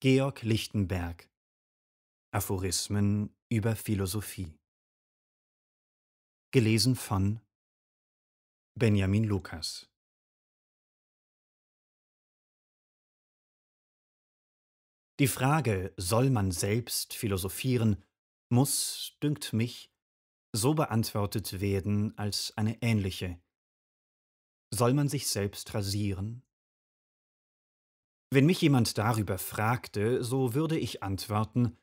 Georg Lichtenberg Aphorismen über Philosophie Gelesen von Benjamin Lukas Die Frage, soll man selbst philosophieren, muss, dünkt mich, so beantwortet werden als eine ähnliche. Soll man sich selbst rasieren? Wenn mich jemand darüber fragte, so würde ich antworten,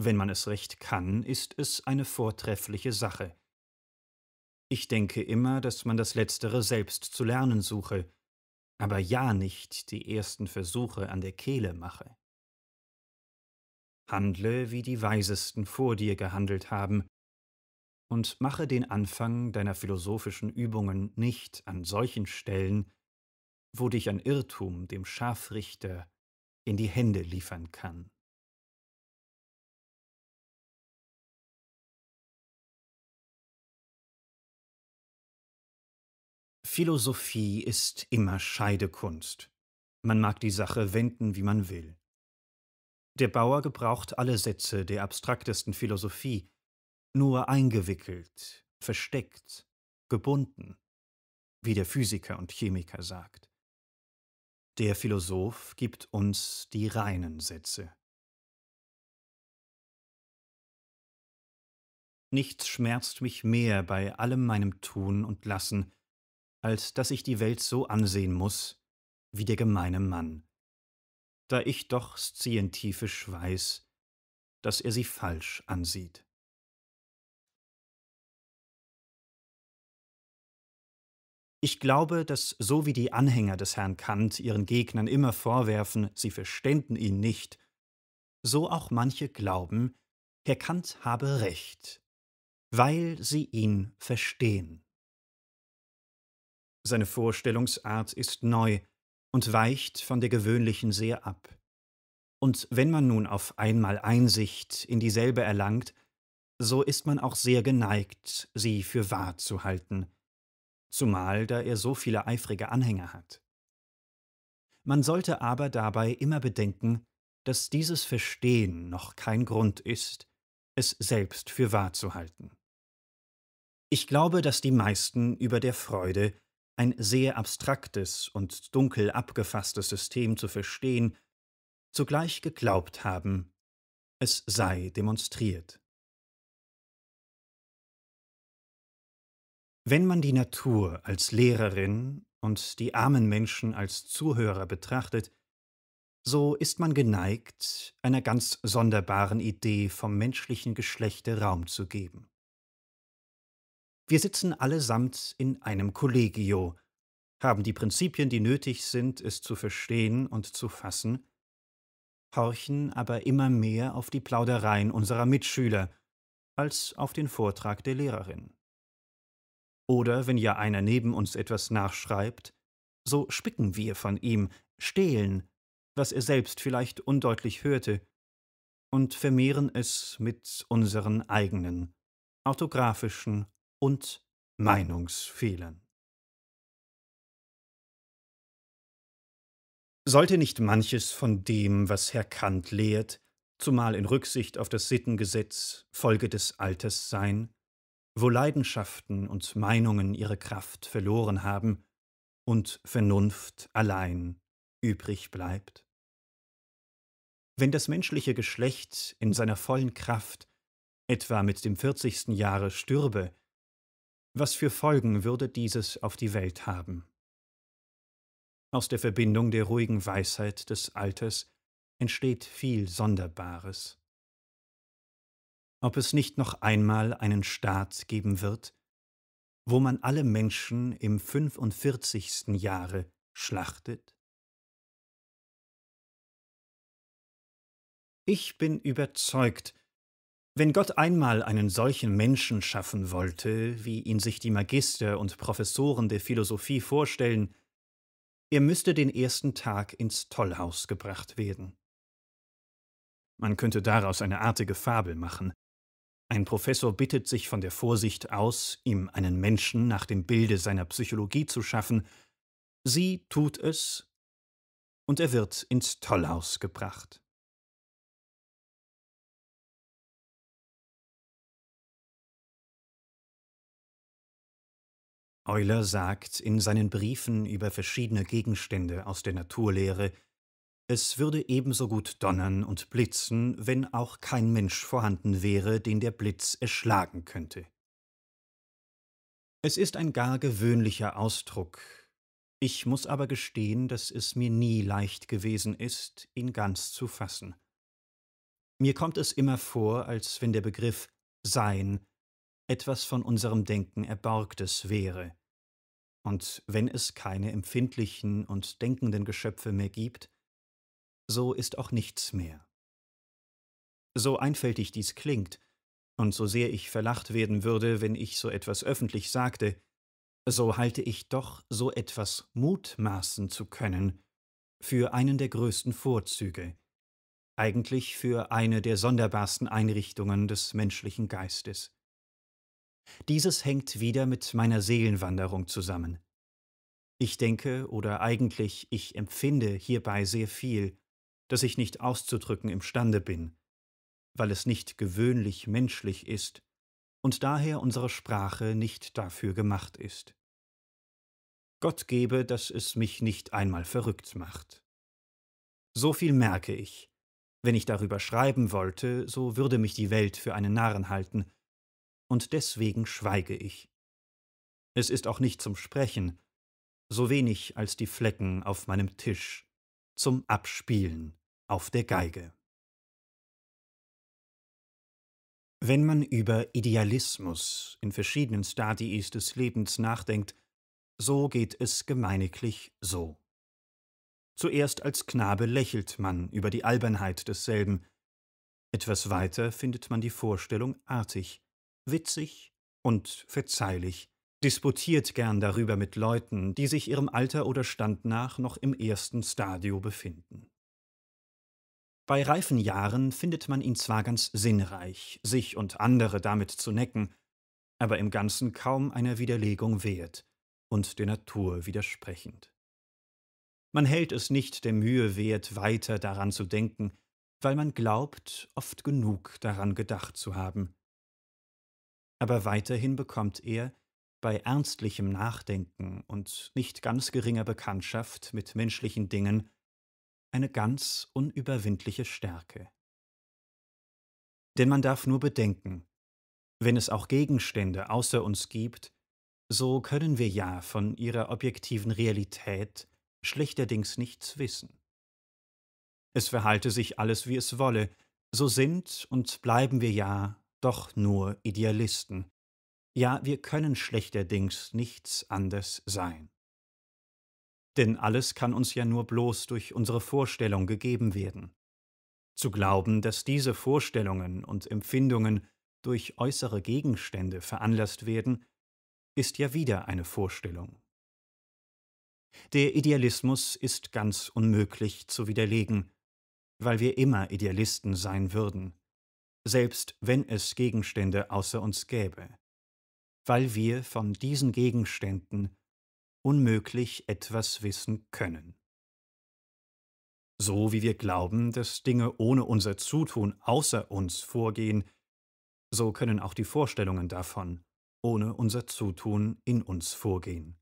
wenn man es recht kann, ist es eine vortreffliche Sache. Ich denke immer, dass man das Letztere selbst zu lernen suche, aber ja nicht die ersten Versuche an der Kehle mache. Handle, wie die Weisesten vor dir gehandelt haben, und mache den Anfang deiner philosophischen Übungen nicht an solchen Stellen, wo dich ein Irrtum dem Scharfrichter in die Hände liefern kann. Philosophie ist immer Scheidekunst. Man mag die Sache wenden, wie man will. Der Bauer gebraucht alle Sätze der abstraktesten Philosophie, nur eingewickelt, versteckt, gebunden, wie der Physiker und Chemiker sagt. Der Philosoph gibt uns die reinen Sätze. Nichts schmerzt mich mehr bei allem meinem Tun und Lassen, als dass ich die Welt so ansehen muß, wie der gemeine Mann, da ich doch scientifisch weiß, dass er sie falsch ansieht. Ich glaube, dass so wie die Anhänger des Herrn Kant ihren Gegnern immer vorwerfen, sie verständen ihn nicht, so auch manche glauben, Herr Kant habe recht, weil sie ihn verstehen. Seine Vorstellungsart ist neu und weicht von der gewöhnlichen sehr ab. Und wenn man nun auf einmal Einsicht in dieselbe erlangt, so ist man auch sehr geneigt, sie für wahr zu halten, zumal da er so viele eifrige Anhänger hat. Man sollte aber dabei immer bedenken, dass dieses Verstehen noch kein Grund ist, es selbst für wahr zu halten. Ich glaube, dass die meisten über der Freude, ein sehr abstraktes und dunkel abgefasstes System zu verstehen, zugleich geglaubt haben, es sei demonstriert. Wenn man die Natur als Lehrerin und die armen Menschen als Zuhörer betrachtet, so ist man geneigt, einer ganz sonderbaren Idee vom menschlichen Geschlechte Raum zu geben. Wir sitzen allesamt in einem Kollegio, haben die Prinzipien, die nötig sind, es zu verstehen und zu fassen, horchen aber immer mehr auf die Plaudereien unserer Mitschüler als auf den Vortrag der Lehrerin. Oder wenn ja einer neben uns etwas nachschreibt, so spicken wir von ihm, stehlen, was er selbst vielleicht undeutlich hörte, und vermehren es mit unseren eigenen, orthografischen und Meinungsfehlern. Sollte nicht manches von dem, was Herr Kant lehrt, zumal in Rücksicht auf das Sittengesetz, Folge des Alters sein? wo Leidenschaften und Meinungen ihre Kraft verloren haben und Vernunft allein übrig bleibt? Wenn das menschliche Geschlecht in seiner vollen Kraft etwa mit dem 40. Jahre stürbe, was für Folgen würde dieses auf die Welt haben? Aus der Verbindung der ruhigen Weisheit des Alters entsteht viel Sonderbares ob es nicht noch einmal einen Staat geben wird, wo man alle Menschen im 45. Jahre schlachtet? Ich bin überzeugt, wenn Gott einmal einen solchen Menschen schaffen wollte, wie ihn sich die Magister und Professoren der Philosophie vorstellen, er müsste den ersten Tag ins Tollhaus gebracht werden. Man könnte daraus eine artige Fabel machen, ein Professor bittet sich von der Vorsicht aus, ihm einen Menschen nach dem Bilde seiner Psychologie zu schaffen. Sie tut es und er wird ins Tollhaus gebracht. Euler sagt in seinen Briefen über verschiedene Gegenstände aus der Naturlehre es würde ebenso gut donnern und blitzen, wenn auch kein Mensch vorhanden wäre, den der Blitz erschlagen könnte. Es ist ein gar gewöhnlicher Ausdruck. Ich muss aber gestehen, dass es mir nie leicht gewesen ist, ihn ganz zu fassen. Mir kommt es immer vor, als wenn der Begriff Sein etwas von unserem Denken erborgtes wäre. Und wenn es keine empfindlichen und denkenden Geschöpfe mehr gibt, so ist auch nichts mehr. So einfältig dies klingt, und so sehr ich verlacht werden würde, wenn ich so etwas öffentlich sagte, so halte ich doch so etwas mutmaßen zu können für einen der größten Vorzüge, eigentlich für eine der sonderbarsten Einrichtungen des menschlichen Geistes. Dieses hängt wieder mit meiner Seelenwanderung zusammen. Ich denke oder eigentlich ich empfinde hierbei sehr viel, das ich nicht auszudrücken imstande bin, weil es nicht gewöhnlich menschlich ist und daher unsere Sprache nicht dafür gemacht ist. Gott gebe, dass es mich nicht einmal verrückt macht. So viel merke ich. Wenn ich darüber schreiben wollte, so würde mich die Welt für einen Narren halten, und deswegen schweige ich. Es ist auch nicht zum Sprechen, so wenig als die Flecken auf meinem Tisch, zum Abspielen auf der Geige. Wenn man über Idealismus in verschiedenen Stadien des Lebens nachdenkt, so geht es gemeiniglich so. Zuerst als Knabe lächelt man über die Albernheit desselben, etwas weiter findet man die Vorstellung artig, witzig und verzeihlich, disputiert gern darüber mit Leuten, die sich ihrem Alter oder Stand nach noch im ersten Stadio befinden. Bei reifen Jahren findet man ihn zwar ganz sinnreich, sich und andere damit zu necken, aber im Ganzen kaum einer Widerlegung wert und der Natur widersprechend. Man hält es nicht der Mühe wert, weiter daran zu denken, weil man glaubt, oft genug daran gedacht zu haben. Aber weiterhin bekommt er, bei ernstlichem Nachdenken und nicht ganz geringer Bekanntschaft mit menschlichen Dingen eine ganz unüberwindliche Stärke. Denn man darf nur bedenken, wenn es auch Gegenstände außer uns gibt, so können wir ja von ihrer objektiven Realität schlechterdings nichts wissen. Es verhalte sich alles, wie es wolle, so sind und bleiben wir ja doch nur Idealisten, ja, wir können schlechterdings nichts anders sein. Denn alles kann uns ja nur bloß durch unsere Vorstellung gegeben werden. Zu glauben, dass diese Vorstellungen und Empfindungen durch äußere Gegenstände veranlasst werden, ist ja wieder eine Vorstellung. Der Idealismus ist ganz unmöglich zu widerlegen, weil wir immer Idealisten sein würden, selbst wenn es Gegenstände außer uns gäbe weil wir von diesen Gegenständen unmöglich etwas wissen können. So wie wir glauben, dass Dinge ohne unser Zutun außer uns vorgehen, so können auch die Vorstellungen davon ohne unser Zutun in uns vorgehen.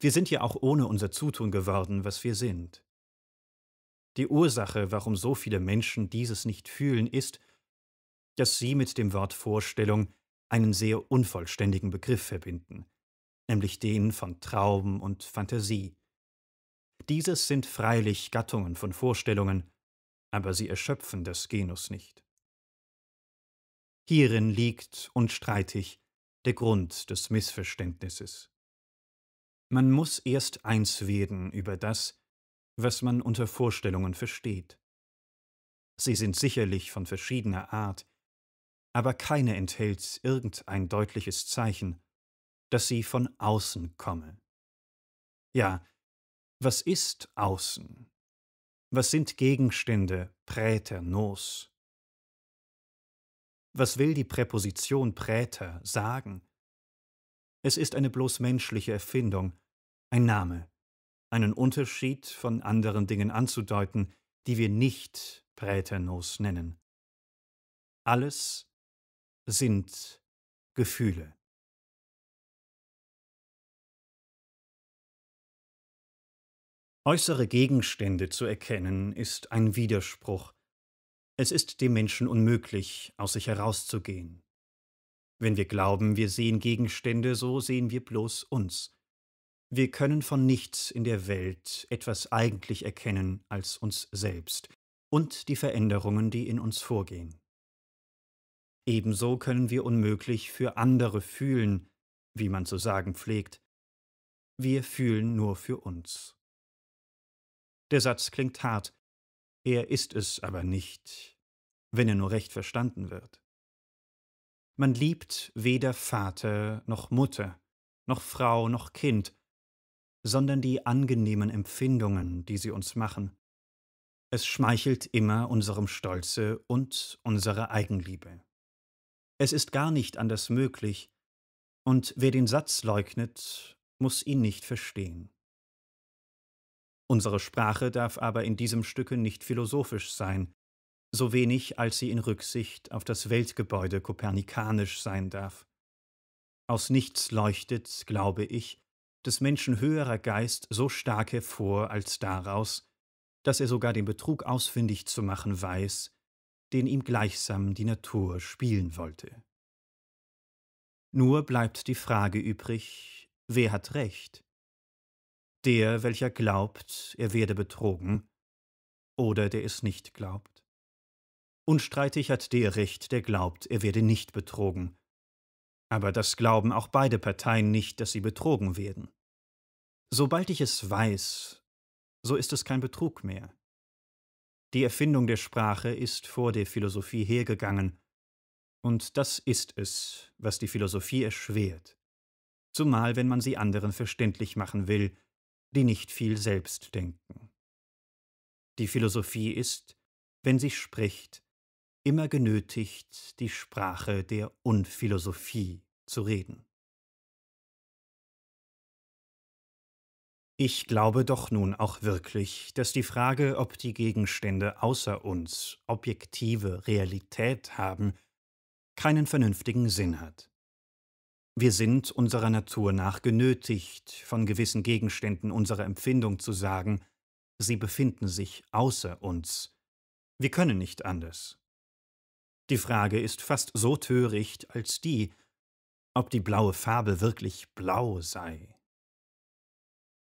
Wir sind ja auch ohne unser Zutun geworden, was wir sind. Die Ursache, warum so viele Menschen dieses nicht fühlen, ist, dass sie mit dem Wort Vorstellung einen sehr unvollständigen Begriff verbinden, nämlich den von Traum und Fantasie. Dieses sind freilich Gattungen von Vorstellungen, aber sie erschöpfen das Genus nicht. Hierin liegt unstreitig der Grund des Missverständnisses. Man muss erst eins werden über das, was man unter Vorstellungen versteht. Sie sind sicherlich von verschiedener Art, aber keine enthält irgendein deutliches Zeichen, dass sie von außen komme. Ja, was ist außen? Was sind Gegenstände Präternos? Was will die Präposition Präter sagen? Es ist eine bloß menschliche Erfindung, ein Name, einen Unterschied von anderen Dingen anzudeuten, die wir nicht Präternos nennen. Alles, sind Gefühle. Äußere Gegenstände zu erkennen ist ein Widerspruch. Es ist dem Menschen unmöglich, aus sich herauszugehen. Wenn wir glauben, wir sehen Gegenstände, so sehen wir bloß uns. Wir können von nichts in der Welt etwas eigentlich erkennen als uns selbst und die Veränderungen, die in uns vorgehen. Ebenso können wir unmöglich für andere fühlen, wie man zu sagen pflegt. Wir fühlen nur für uns. Der Satz klingt hart, er ist es aber nicht, wenn er nur recht verstanden wird. Man liebt weder Vater noch Mutter, noch Frau noch Kind, sondern die angenehmen Empfindungen, die sie uns machen. Es schmeichelt immer unserem Stolze und unserer Eigenliebe. Es ist gar nicht anders möglich, und wer den Satz leugnet, muss ihn nicht verstehen. Unsere Sprache darf aber in diesem Stücke nicht philosophisch sein, so wenig als sie in Rücksicht auf das Weltgebäude kopernikanisch sein darf. Aus nichts leuchtet, glaube ich, des Menschen höherer Geist so stark hervor als daraus, dass er sogar den Betrug ausfindig zu machen weiß, den ihm gleichsam die Natur spielen wollte. Nur bleibt die Frage übrig, wer hat recht? Der, welcher glaubt, er werde betrogen, oder der es nicht glaubt. Unstreitig hat der Recht, der glaubt, er werde nicht betrogen. Aber das glauben auch beide Parteien nicht, dass sie betrogen werden. Sobald ich es weiß, so ist es kein Betrug mehr. Die Erfindung der Sprache ist vor der Philosophie hergegangen, und das ist es, was die Philosophie erschwert, zumal wenn man sie anderen verständlich machen will, die nicht viel selbst denken. Die Philosophie ist, wenn sie spricht, immer genötigt, die Sprache der Unphilosophie zu reden. Ich glaube doch nun auch wirklich, dass die Frage, ob die Gegenstände außer uns objektive Realität haben, keinen vernünftigen Sinn hat. Wir sind unserer Natur nach genötigt, von gewissen Gegenständen unserer Empfindung zu sagen, sie befinden sich außer uns. Wir können nicht anders. Die Frage ist fast so töricht als die, ob die blaue Farbe wirklich blau sei.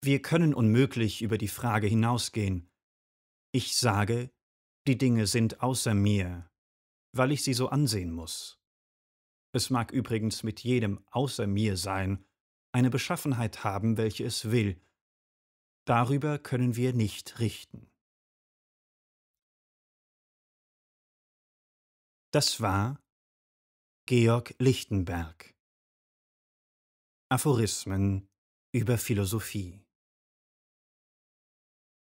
Wir können unmöglich über die Frage hinausgehen. Ich sage, die Dinge sind außer mir, weil ich sie so ansehen muss. Es mag übrigens mit jedem außer mir sein, eine Beschaffenheit haben, welche es will. Darüber können wir nicht richten. Das war Georg Lichtenberg. Aphorismen über Philosophie.